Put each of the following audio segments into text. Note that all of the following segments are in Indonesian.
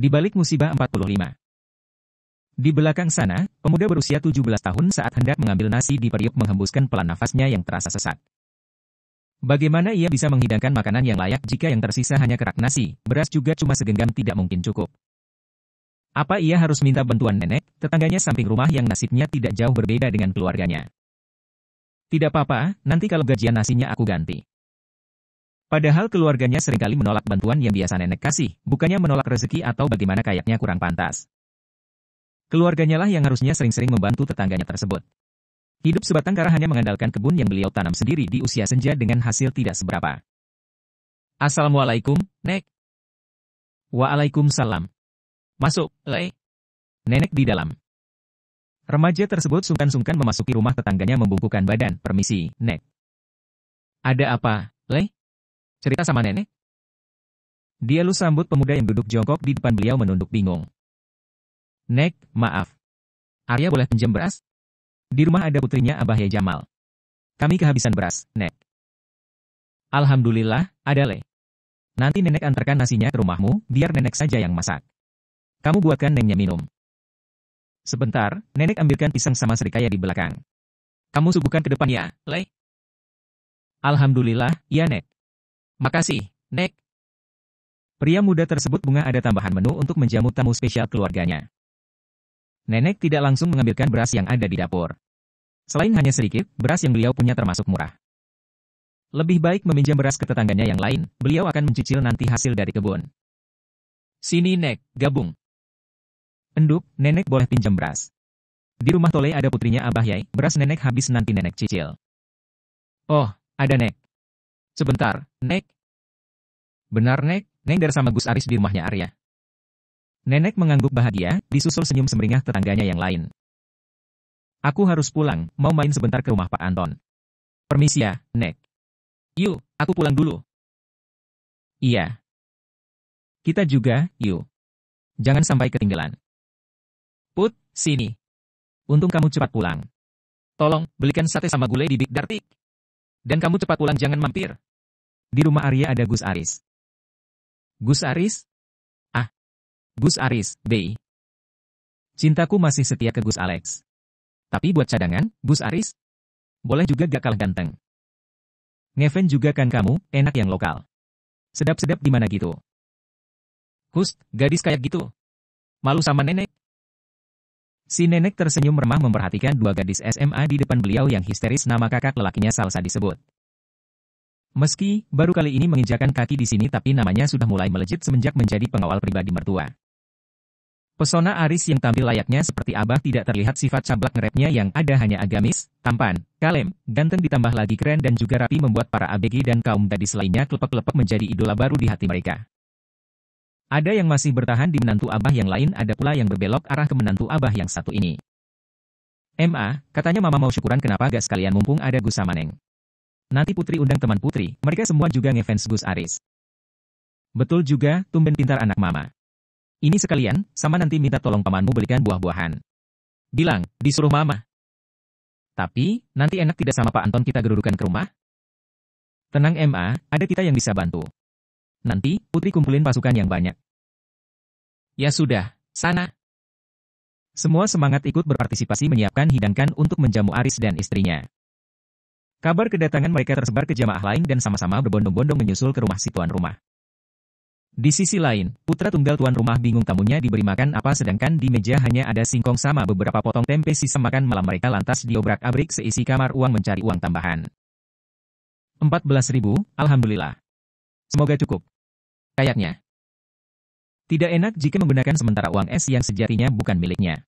Di balik musibah 45. Di belakang sana, pemuda berusia 17 tahun saat hendak mengambil nasi di periuk menghembuskan pelan nafasnya yang terasa sesat. Bagaimana ia bisa menghidangkan makanan yang layak jika yang tersisa hanya kerak nasi, beras juga cuma segenggam tidak mungkin cukup. Apa ia harus minta bantuan nenek, tetangganya samping rumah yang nasibnya tidak jauh berbeda dengan keluarganya? Tidak apa-apa, nanti kalau gajian nasinya aku ganti. Padahal keluarganya seringkali menolak bantuan yang biasa nenek kasih, bukannya menolak rezeki atau bagaimana kayaknya kurang pantas. Keluarganya lah yang harusnya sering-sering membantu tetangganya tersebut. Hidup sebatang kara hanya mengandalkan kebun yang beliau tanam sendiri di usia senja dengan hasil tidak seberapa. Assalamualaikum, Nek. Waalaikumsalam. Masuk, Le. Nenek di dalam. Remaja tersebut sungkan-sungkan memasuki rumah tetangganya membungkukan badan, permisi, Nek. Ada apa, Le? Cerita sama nenek? Dia lu sambut pemuda yang duduk jongkok di depan beliau menunduk bingung. Nek, maaf. Arya boleh pinjam beras? Di rumah ada putrinya Abah Ye ya Jamal. Kami kehabisan beras, Nek. Alhamdulillah, ada le. Nanti nenek antarkan nasinya ke rumahmu, biar nenek saja yang masak. Kamu buatkan neneknya minum. Sebentar, nenek ambilkan pisang sama serikaya di belakang. Kamu suguhkan ke depan ya, Le. Alhamdulillah, ya Nek. Makasih, Nek. Pria muda tersebut bunga ada tambahan menu untuk menjamu tamu spesial keluarganya. Nenek tidak langsung mengambilkan beras yang ada di dapur. Selain hanya sedikit, beras yang beliau punya termasuk murah. Lebih baik meminjam beras ke tetangganya yang lain, beliau akan mencicil nanti hasil dari kebun. Sini Nek, gabung. Enduk, Nenek boleh pinjam beras. Di rumah Tole ada putrinya Abah Yai, beras Nenek habis nanti Nenek cicil. Oh, ada Nek. Sebentar, Nek. Benar, Nek. Neng dari sama Gus Aris di rumahnya Arya. Nenek mengangguk bahagia, disusul senyum semeringah tetangganya yang lain. Aku harus pulang, mau main sebentar ke rumah Pak Anton. Permisi ya, Nek. Yuk, aku pulang dulu. Iya. Kita juga, yuk. Jangan sampai ketinggalan. Put, sini. Untung kamu cepat pulang. Tolong, belikan sate sama gulai di Big Dartik. Dan kamu cepat pulang jangan mampir. Di rumah Arya ada Gus Aris. Gus Aris? Ah. Gus Aris, B. Cintaku masih setia ke Gus Alex. Tapi buat cadangan, Gus Aris? Boleh juga gak kalah ganteng. Ngeven juga kan kamu, enak yang lokal. Sedap-sedap gimana gitu. Hust, gadis kayak gitu. Malu sama nenek. Si nenek tersenyum remah memperhatikan dua gadis SMA di depan beliau yang histeris nama kakak lelakinya Salsa disebut. Meski baru kali ini menginjakan kaki di sini tapi namanya sudah mulai melejit semenjak menjadi pengawal pribadi mertua. Pesona Aris yang tampil layaknya seperti abah tidak terlihat sifat cablak ngerepnya yang ada hanya agamis, tampan, kalem, ganteng ditambah lagi keren dan juga rapi membuat para ABG dan kaum gadis lainnya kelepek-kelepek menjadi idola baru di hati mereka. Ada yang masih bertahan di menantu abah yang lain, ada pula yang berbelok arah ke menantu abah yang satu ini. MA, katanya mama mau syukuran kenapa gak sekalian mumpung ada Gus Samaneng? Nanti putri undang teman putri, mereka semua juga ngefans Gus Aris. Betul juga, tumben pintar anak mama. Ini sekalian, sama nanti minta tolong pamanmu belikan buah-buahan. Bilang, disuruh mama. Tapi, nanti enak tidak sama Pak Anton kita gerudukan ke rumah? Tenang MA, ada kita yang bisa bantu. Nanti, putri kumpulin pasukan yang banyak. Ya sudah, sana. Semua semangat ikut berpartisipasi menyiapkan hidangkan untuk menjamu Aris dan istrinya. Kabar kedatangan mereka tersebar ke jamaah lain dan sama-sama berbondong-bondong menyusul ke rumah si tuan rumah. Di sisi lain, putra tunggal tuan rumah bingung tamunya diberi makan apa sedangkan di meja hanya ada singkong sama beberapa potong tempe sisa makan malam mereka lantas diobrak-abrik seisi kamar uang mencari uang tambahan. 14.000, Alhamdulillah. Semoga cukup. Kayaknya. Tidak enak jika menggunakan sementara uang es yang sejatinya bukan miliknya.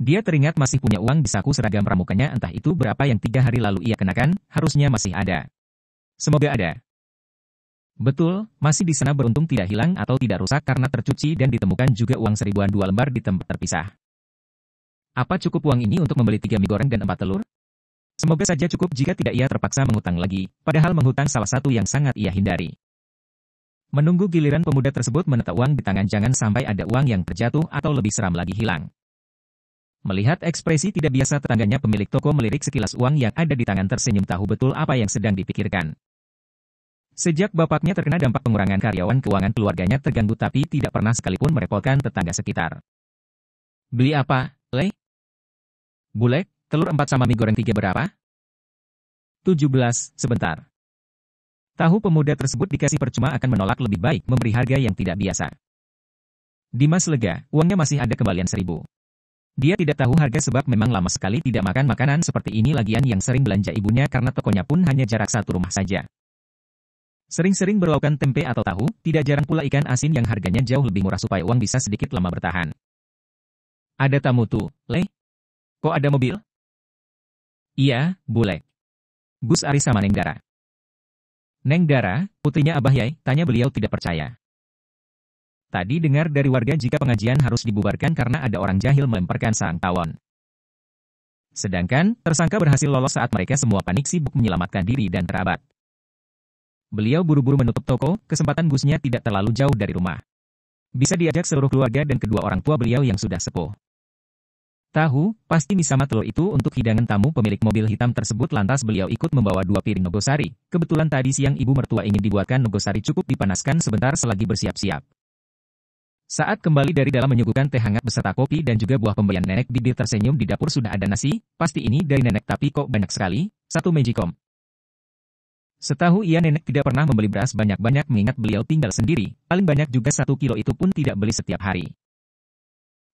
Dia teringat masih punya uang di saku seragam pramukanya entah itu berapa yang tiga hari lalu ia kenakan, harusnya masih ada. Semoga ada. Betul, masih di sana beruntung tidak hilang atau tidak rusak karena tercuci dan ditemukan juga uang seribuan dua lembar di tempat terpisah. Apa cukup uang ini untuk membeli tiga mie goreng dan empat telur? Semoga saja cukup jika tidak ia terpaksa mengutang lagi, padahal mengutang salah satu yang sangat ia hindari. Menunggu giliran pemuda tersebut menetap uang di tangan jangan sampai ada uang yang terjatuh atau lebih seram lagi hilang. Melihat ekspresi tidak biasa tetangganya pemilik toko melirik sekilas uang yang ada di tangan tersenyum tahu betul apa yang sedang dipikirkan. Sejak bapaknya terkena dampak pengurangan karyawan keuangan keluarganya terganggu tapi tidak pernah sekalipun merepotkan tetangga sekitar. Beli apa, Le? Bulek? Telur 4 sama mie goreng 3 berapa? 17, sebentar. Tahu pemuda tersebut dikasih percuma akan menolak lebih baik memberi harga yang tidak biasa. Dimas lega, uangnya masih ada kembalian seribu. Dia tidak tahu harga sebab memang lama sekali tidak makan makanan seperti ini lagian yang sering belanja ibunya karena tokonya pun hanya jarak satu rumah saja. Sering-sering berlaukan tempe atau tahu, tidak jarang pula ikan asin yang harganya jauh lebih murah supaya uang bisa sedikit lama bertahan. Ada tamu tuh, leh? Kok ada mobil? Iya, bule. Gus Ari sama Neng Dara. Neng putrinya Abah Yai, tanya beliau tidak percaya. Tadi dengar dari warga jika pengajian harus dibubarkan karena ada orang jahil melemparkan sang tawon. Sedangkan, tersangka berhasil lolos saat mereka semua panik sibuk menyelamatkan diri dan kerabat. Beliau buru-buru menutup toko, kesempatan busnya tidak terlalu jauh dari rumah. Bisa diajak seluruh keluarga dan kedua orang tua beliau yang sudah sepuh. Tahu, pasti Misama telur itu untuk hidangan tamu pemilik mobil hitam tersebut lantas beliau ikut membawa dua piring nogosari. Kebetulan tadi siang ibu mertua ingin dibuatkan nogosari cukup dipanaskan sebentar selagi bersiap-siap. Saat kembali dari dalam menyuguhkan teh hangat beserta kopi dan juga buah pembelian nenek bibir tersenyum di dapur sudah ada nasi, pasti ini dari nenek tapi kok banyak sekali, satu magicom. Setahu ia nenek tidak pernah membeli beras banyak-banyak mengingat beliau tinggal sendiri, paling banyak juga satu kilo itu pun tidak beli setiap hari.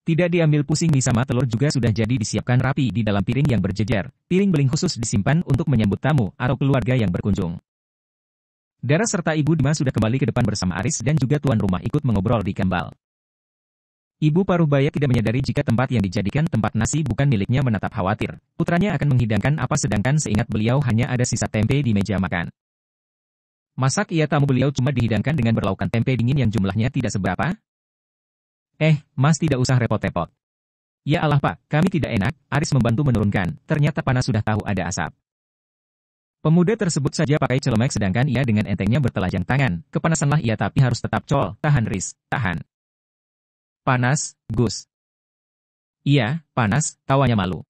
Tidak diambil pusing mie sama telur juga sudah jadi disiapkan rapi di dalam piring yang berjejer. Piring beling khusus disimpan untuk menyambut tamu atau keluarga yang berkunjung. Dara serta Ibu Dima sudah kembali ke depan bersama Aris dan juga tuan rumah ikut mengobrol di kembal. Ibu Parubaya tidak menyadari jika tempat yang dijadikan tempat nasi bukan miliknya menatap khawatir. Putranya akan menghidangkan apa sedangkan seingat beliau hanya ada sisa tempe di meja makan. Masak ia tamu beliau cuma dihidangkan dengan berlaukan tempe dingin yang jumlahnya tidak seberapa, Eh, Mas tidak usah repot-repot. Ya Allah Pak, kami tidak enak, Aris membantu menurunkan, ternyata panas sudah tahu ada asap. Pemuda tersebut saja pakai celemek sedangkan ia dengan entengnya bertelanjang tangan. Kepanasanlah ia tapi harus tetap col, tahan ris, tahan. Panas, Gus. Iya, panas, tawanya malu.